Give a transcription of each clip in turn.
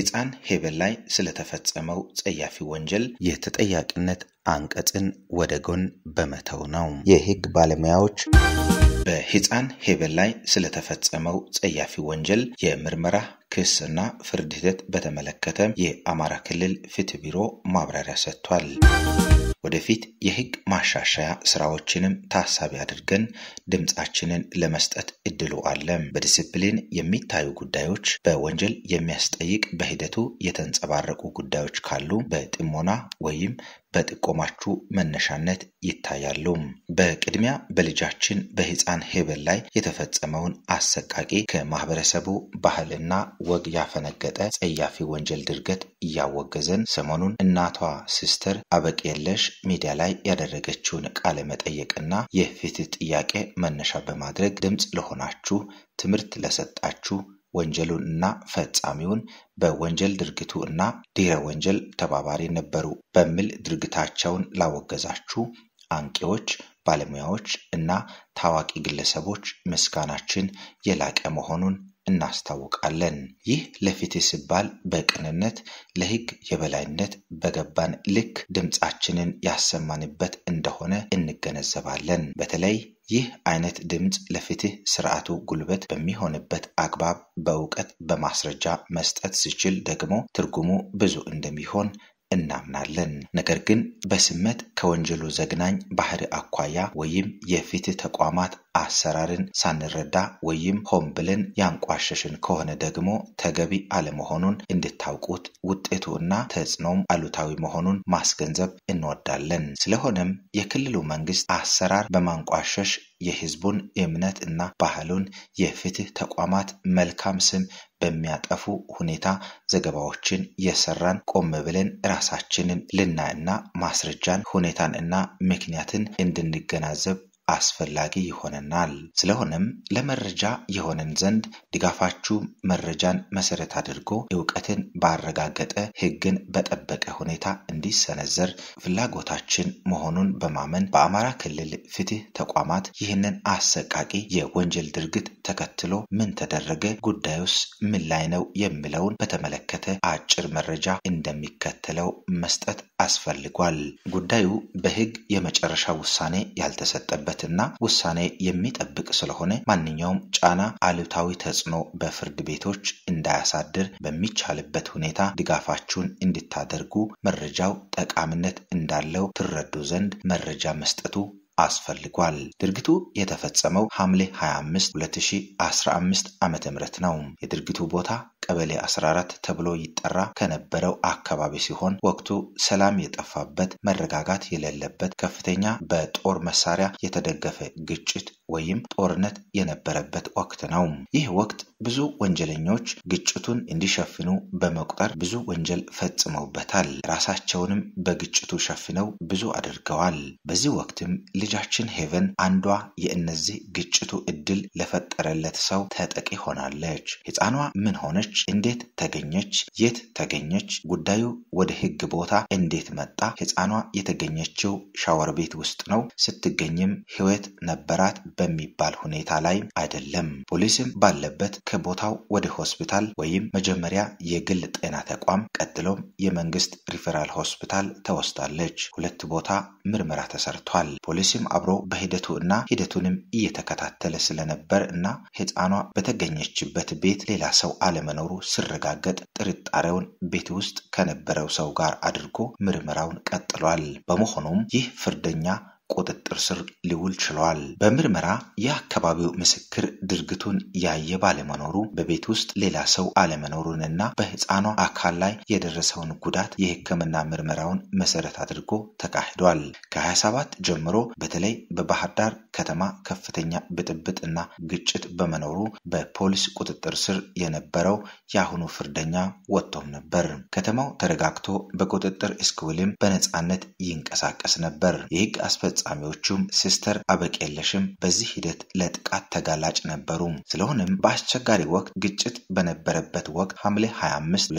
ሕፃን ሄበል ላይ ስለተፈጸመው ጸያፊ ወንጀል የተጠያቂነት አንቀጽን ወደ ጎን በመተው ነው። የህግ ባለሙያዎች በሕፃን ሄበል ላይ ስለተፈጸመው ጸያፊ ወንጀል የምርመራ ክስና ፍርድ ሂደት በተመለከተ የአማራ ክልል ፍትህ ቢሮ ማብራሪያ ሰጥቷል። ወደፊት የህግ ማሻሻያ ስራዎችንም ታሳቢ አድርገን ድምፃችንን ለመስጠት እድሉ አለ። በዲስፕሊን የሚታዩ ጉዳዮች፣ በወንጀል የሚያስጠይቅ በሂደቱ የተንጸባረቁ ጉዳዮች ካሉ በጥሞና ወይም በጥቆማችሁ መነሻነት ይታያሉ። በቅድሚያ በልጃችን በህፃን ሄበል ላይ የተፈጸመውን አሰቃቂ ከማህበረሰቡ ባህልና ወግ ያፈነገጠ ጸያፊ ወንጀል ድርገት እያወገዘን ሰሞኑን እናቷ ሲስተር አበቅየለሽ ሚዲያ ላይ ያደረገችውን ቃለ መጠየቅና የፍትህ ጥያቄ መነሻ በማድረግ ድምፅ ለሆናችሁ ትምህርት ለሰጣችሁ ወንጀሉን እና ፈጻሚውን በወንጀል ድርጊቱ እና ድህረ ወንጀል ተባባሪ ነበሩ በሚል ድርጊታቸውን ላወገዛችሁ አንቂዎች፣ ባለሙያዎች እና ታዋቂ ግለሰቦች ምስጋናችን የላቀ መሆኑን እናስታውቃለን። ይህ ለፍትህ ሲባል በቅንነት ለህግ የበላይነት በገባን ልክ ድምፃችንን ያሰማንበት እንደሆነ እንገነዘባለን። በተለይ ይህ አይነት ድምፅ ለፍትህ ስርዓቱ ጉልበት በሚሆንበት አግባብ በእውቀት በማስረጃ መስጠት ሲችል ደግሞ ትርጉሙ ብዙ እንደሚሆን እናምናለን። ነገር ግን በስመት ከወንጀሉ ዘግናኝ ባህሪ አኳያ ወይም የፍትህ ተቋማት አሰራርን ሳንረዳ ወይም ሆን ብለን ያንቋሸሽን ከሆነ ደግሞ ተገቢ አለመሆኑን እንድታውቁት ውጤቱ እና ተጽዕኖም አሉታዊ መሆኑን ማስገንዘብ እንወዳለን። ስለሆነም የክልሉ መንግስት አሰራር በማንቋሸሽ የህዝቡን እምነት እና ባህሉን የፍትህ ተቋማት መልካም ስም በሚያጠፉ ሁኔታ ዘገባዎችን እየሰራን ቆም ብለን ራሳችንን ልናይና ማስረጃን ሁኔታን እና ምክንያትን እንድንገናዘብ አስፈላጊ ይሆነናል። ስለሆነም ለመረጃ የሆነን ዘንድ ድጋፋችሁ መረጃን መሰረት አድርጎ እውቀትን ባረጋገጠ ሕግን በጠበቀ ሁኔታ እንዲሰነዘር ፍላጎታችን መሆኑን በማመን በአማራ ክልል ፍትህ ተቋማት ይህንን አሰቃቂ የወንጀል ድርግት ተከትሎ ምን ተደረገ፣ ጉዳዩስ ምን ላይ ነው የሚለውን በተመለከተ አጭር መረጃ እንደሚከተለው መስጠት አስፈልጓል። ጉዳዩ በሕግ የመጨረሻ ውሳኔ ያልተሰጠበት ሂደትና ውሳኔ የሚጠብቅ ስለሆነ ማንኛውም ጫና አሉታዊ ተጽዕኖ በፍርድ ቤቶች እንዳያሳድር በሚቻልበት ሁኔታ ድጋፋችሁን እንድታደርጉ መረጃው ጠቃሚነት እንዳለው ትረዱ ዘንድ መረጃ መስጠቱ አስፈልጓል። ድርጊቱ የተፈጸመው ሐምሌ 25 2015 ዓ ም ነው። የድርጊቱ ቦታ ቀበሌ 14 ተብሎ ይጠራ ከነበረው አካባቢ ሲሆን ወቅቱ ሰላም የጠፋበት መረጋጋት የሌለበት ከፍተኛ በጦር መሳሪያ የተደገፈ ግጭት ወይም ጦርነት የነበረበት ወቅት ነው። ይህ ወቅት ብዙ ወንጀለኞች ግጭቱን እንዲሸፍኑ በመቁጠር ብዙ ወንጀል ፈጽመውበታል። ራሳቸውንም በግጭቱ ሸፍነው ብዙ አድርገዋል። በዚህ ወቅትም ልጃችን ሄቨን አንዷ የእነዚህ ግጭቱ እድል ለፈጠረለት ሰው ተጠቂ ሆናለች። ሕፃኗ ምን ሆነች? እንዴት ተገኘች? የት ተገኘች? ጉዳዩ ወደ ሕግ ቦታ እንዴት መጣ? ሕፃኗ የተገኘችው ሻወር ቤት ውስጥ ነው። ስትገኝም ሕይወት ነበራት። በሚባል ሁኔታ ላይ አይደለም። ፖሊስም ባለበት ከቦታው ወደ ሆስፒታል ወይም መጀመሪያ የግል ጤና ተቋም ቀጥሎም የመንግስት ሪፈራል ሆስፒታል ተወስዳለች። ሁለት ቦታ ምርመራ ተሰርቷል። ፖሊስም አብሮ በሂደቱ እና ሂደቱንም እየተከታተለ ስለነበር እና ህፃኗ በተገኘችበት ቤት ሌላ ሰው አለመኖሩ ሲረጋገጥ ጥርጣሬውን ቤት ውስጥ ከነበረው ሰው ጋር አድርጎ ምርመራውን ቀጥሏል። በመሆኑም ይህ ፍርደኛ ቁጥጥር ስር ሊውል ችሏል። በምርመራ የአካባቢው ምስክር ድርጊቱን ያየ ባለመኖሩ በቤት ውስጥ ሌላ ሰው አለመኖሩንና በሕፃኗ አካል ላይ የደረሰውን ጉዳት የሕክምና ምርመራውን መሰረት አድርጎ ተካሂዷል። ከ27 ጀምሮ በተለይ በባህር ዳር ከተማ ከፍተኛ ብጥብጥ እና ግጭት በመኖሩ በፖሊስ ቁጥጥር ስር የነበረው የአሁኑ ፍርደኛ ወጥቶም ነበር። ከተማው ተረጋግቶ በቁጥጥር እስክውልም በነፃነት ይንቀሳቀስ ነበር። የህግ አስፈጻሚዎቹም ሲስተር አበቄለሽም በዚህ ሂደት ለጥቃት ተጋላጭ ነበሩ። ስለሆነም በአስቸጋሪ ወቅት ግጭት በነበረበት ወቅት ሐምሌ 25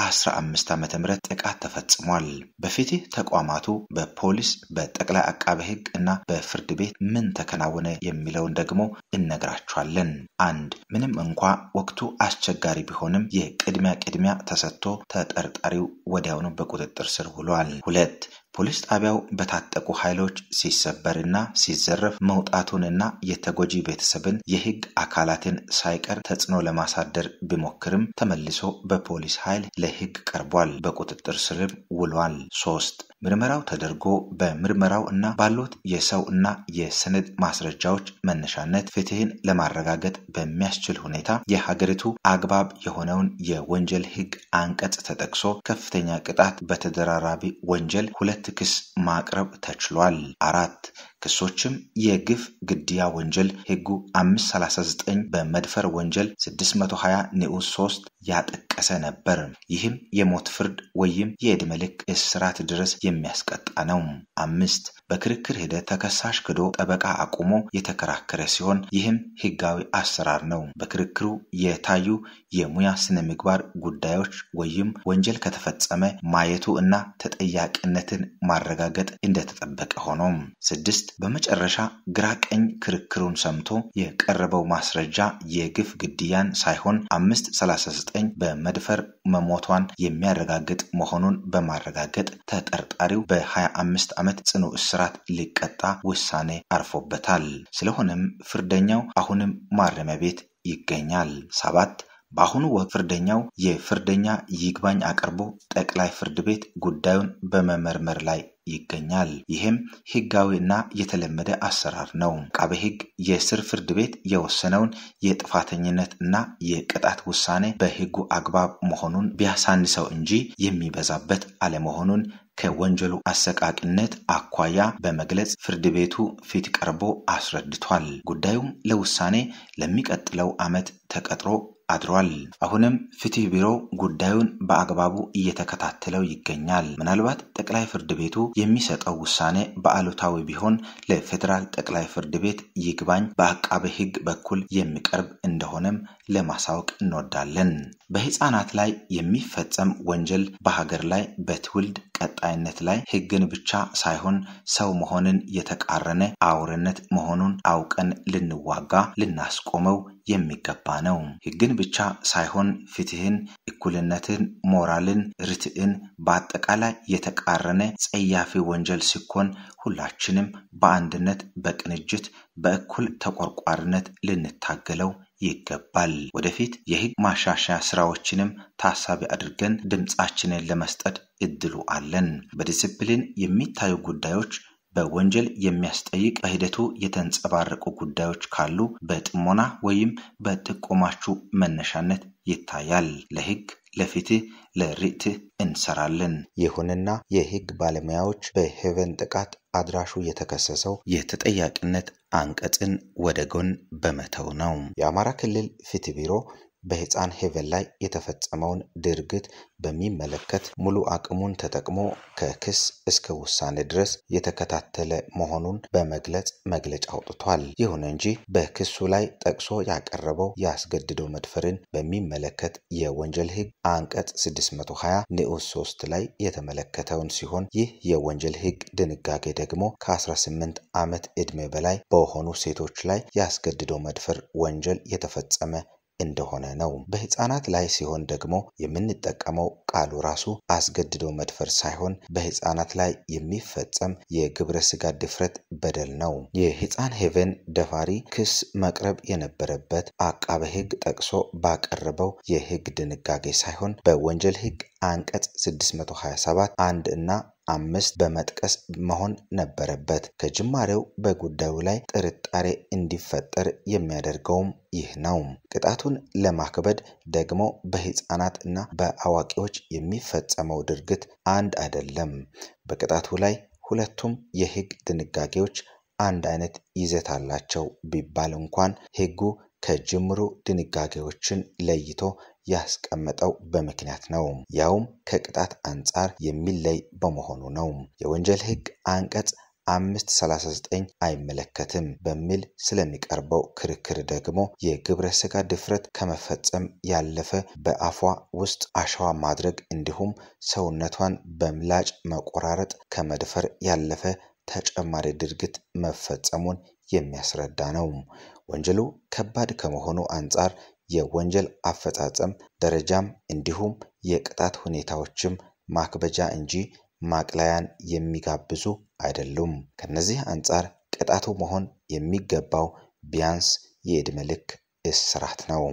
2015 ዓ ም ጥቃት ተፈጽሟል። በፍትህ ተቋማቱ በፖሊስ በጠቅላይ አቃቤ ህግ እና በፍርድ ቤት ምን ተከናወነ የሚለውን ደግሞ እነግራችኋለን። አንድ ምንም እንኳ ወቅቱ አስቸጋሪ ቢሆንም የቅድሚያ ቅድሚያ ተሰጥቶ ተጠርጣሪው ወዲያውኑ በቁጥጥር ስር ውሏል። ሁለት ፖሊስ ጣቢያው በታጠቁ ኃይሎች ሲሰበር እና ሲዘረፍ መውጣቱንና የተጎጂ ቤተሰብን የሕግ አካላትን ሳይቀር ተጽዕኖ ለማሳደር ቢሞክርም ተመልሶ በፖሊስ ኃይል ለሕግ ቀርቧል፣ በቁጥጥር ስርም ውሏል። ሶስት ምርመራው ተደርጎ በምርመራው እና ባሉት የሰው እና የሰነድ ማስረጃዎች መነሻነት ፍትህን ለማረጋገጥ በሚያስችል ሁኔታ የሀገሪቱ አግባብ የሆነውን የወንጀል ሕግ አንቀጽ ተጠቅሶ ከፍተኛ ቅጣት በተደራራቢ ወንጀል ሁለት ክስ ማቅረብ ተችሏል። አራት ክሶችም የግፍ ግድያ ወንጀል ህጉ 539 በመድፈር ወንጀል 620 ንዑስ 3 ያጠቀሰ ነበር። ይህም የሞት ፍርድ ወይም የዕድሜ ልክ እስራት ድረስ የሚያስቀጣ ነው። አምስት በክርክር ሂደት ተከሳሽ ክዶ ጠበቃ አቁሞ የተከራከረ ሲሆን ይህም ህጋዊ አሰራር ነው። በክርክሩ የታዩ የሙያ ስነ ምግባር ጉዳዮች ወይም ወንጀል ከተፈጸመ ማየቱ እና ተጠያቂነትን ማረጋገጥ እንደተጠበቀ ሆኖም ስድስት መንግስት በመጨረሻ ግራ ቀኝ ክርክሩን ሰምቶ የቀረበው ማስረጃ የግፍ ግድያን ሳይሆን 539 በመድፈር መሞቷን የሚያረጋግጥ መሆኑን በማረጋገጥ ተጠርጣሪው በ25 ዓመት ጽኑ እስራት ሊቀጣ ውሳኔ አርፎበታል። ስለሆነም ፍርደኛው አሁንም ማረሚያ ቤት ይገኛል። ሰባት በአሁኑ ወቅት ፍርደኛው የፍርደኛ ይግባኝ አቅርቦ ጠቅላይ ፍርድ ቤት ጉዳዩን በመመርመር ላይ ይገኛል። ይህም ህጋዊ እና የተለመደ አሰራር ነው። አቃቤ ህግ የስር ፍርድ ቤት የወሰነውን የጥፋተኝነት እና የቅጣት ውሳኔ በህጉ አግባብ መሆኑን ቢያሳንሰው እንጂ የሚበዛበት አለመሆኑን ከወንጀሉ አሰቃቂነት አኳያ በመግለጽ ፍርድ ቤቱ ፊት ቀርቦ አስረድቷል። ጉዳዩም ለውሳኔ ለሚቀጥለው ዓመት ተቀጥሮ አድሯል። አሁንም ፍትህ ቢሮ ጉዳዩን በአግባቡ እየተከታተለው ይገኛል። ምናልባት ጠቅላይ ፍርድ ቤቱ የሚሰጠው ውሳኔ በአሉታዊ ቢሆን ለፌዴራል ጠቅላይ ፍርድ ቤት ይግባኝ በአቃቤ ሕግ በኩል የሚቀርብ እንደሆነም ለማሳወቅ እንወዳለን። በህፃናት ላይ የሚፈጸም ወንጀል በሀገር ላይ በትውልድ ቀጣይነት ላይ ህግን ብቻ ሳይሆን ሰው መሆንን የተቃረነ አውርነት መሆኑን አውቀን ልንዋጋ ልናስቆመው የሚገባ ነው። ህግን ብቻ ሳይሆን ፍትህን፣ እኩልነትን፣ ሞራልን፣ ርትዕን በአጠቃላይ የተቃረነ ጸያፊ ወንጀል ሲኮን ሁላችንም በአንድነት በቅንጅት በእኩል ተቆርቋሪነት ልንታገለው ይገባል። ወደፊት የህግ ማሻሻያ ስራዎችንም ታሳቢ አድርገን ድምፃችንን ለመስጠት እድሉ አለን። በዲስፕሊን የሚታዩ ጉዳዮች በወንጀል የሚያስጠይቅ በሂደቱ የተንጸባረቁ ጉዳዮች ካሉ በጥሞና ወይም በጥቆማችሁ መነሻነት ይታያል። ለሕግ ለፍትህ ለርትዕ እንሰራለን። ይሁንና የሕግ ባለሙያዎች በሄቨን ጥቃት አድራሹ የተከሰሰው የተጠያቂነት አንቀጽን ወደ ጎን በመተው ነው። የአማራ ክልል ፍትህ ቢሮ በሕፃን ሄቨን ላይ የተፈጸመውን ድርግት በሚመለከት ሙሉ አቅሙን ተጠቅሞ ከክስ እስከ ውሳኔ ድረስ የተከታተለ መሆኑን በመግለጽ መግለጫ አውጥቷል። ይሁን እንጂ በክሱ ላይ ጠቅሶ ያቀረበው የአስገድዶ መድፈርን በሚመለከት የወንጀል ሕግ አንቀጽ 620 ንዑስ 3 ላይ የተመለከተውን ሲሆን ይህ የወንጀል ሕግ ድንጋጌ ደግሞ ከ18 ዓመት ዕድሜ በላይ በሆኑ ሴቶች ላይ የአስገድዶ መድፈር ወንጀል የተፈጸመ እንደሆነ ነው። በህፃናት ላይ ሲሆን ደግሞ የምንጠቀመው ቃሉ ራሱ አስገድዶ መድፈር ሳይሆን በህፃናት ላይ የሚፈጸም የግብረ ስጋ ድፍረት በደል ነው። የህፃን ሄቨን ደፋሪ ክስ መቅረብ የነበረበት አቃበ ህግ ጠቅሶ ባቀረበው የህግ ድንጋጌ ሳይሆን በወንጀል ህግ አንቀጽ 627 አንድ እና አምስት በመጥቀስ መሆን ነበረበት። ከጅማሬው በጉዳዩ ላይ ጥርጣሬ እንዲፈጠር የሚያደርገውም ይህ ነው። ቅጣቱን ለማክበድ ደግሞ በህፃናት እና በአዋቂዎች የሚፈጸመው ድርጊት አንድ አይደለም። በቅጣቱ ላይ ሁለቱም የህግ ድንጋጌዎች አንድ አይነት ይዘት አላቸው ቢባል እንኳን ህጉ ከጅምሩ ድንጋጌዎችን ለይቶ ያስቀመጠው በምክንያት ነው። ያውም ከቅጣት አንጻር የሚለይ በመሆኑ ነው። የወንጀል ህግ አንቀጽ 539 39 አይመለከትም በሚል ስለሚቀርበው ክርክር ደግሞ የግብረ ስጋ ድፍረት ከመፈጸም ያለፈ በአፏ ውስጥ አሸዋ ማድረግ እንዲሁም ሰውነቷን በምላጭ መቆራረጥ ከመድፈር ያለፈ ተጨማሪ ድርጊት መፈጸሙን የሚያስረዳ ነው። ወንጀሉ ከባድ ከመሆኑ አንጻር የወንጀል አፈጻጸም ደረጃም እንዲሁም የቅጣት ሁኔታዎችም ማክበጃ እንጂ ማቅለያን የሚጋብዙ አይደሉም። ከነዚህ አንጻር ቅጣቱ መሆን የሚገባው ቢያንስ የዕድሜ ልክ እስራት ነው።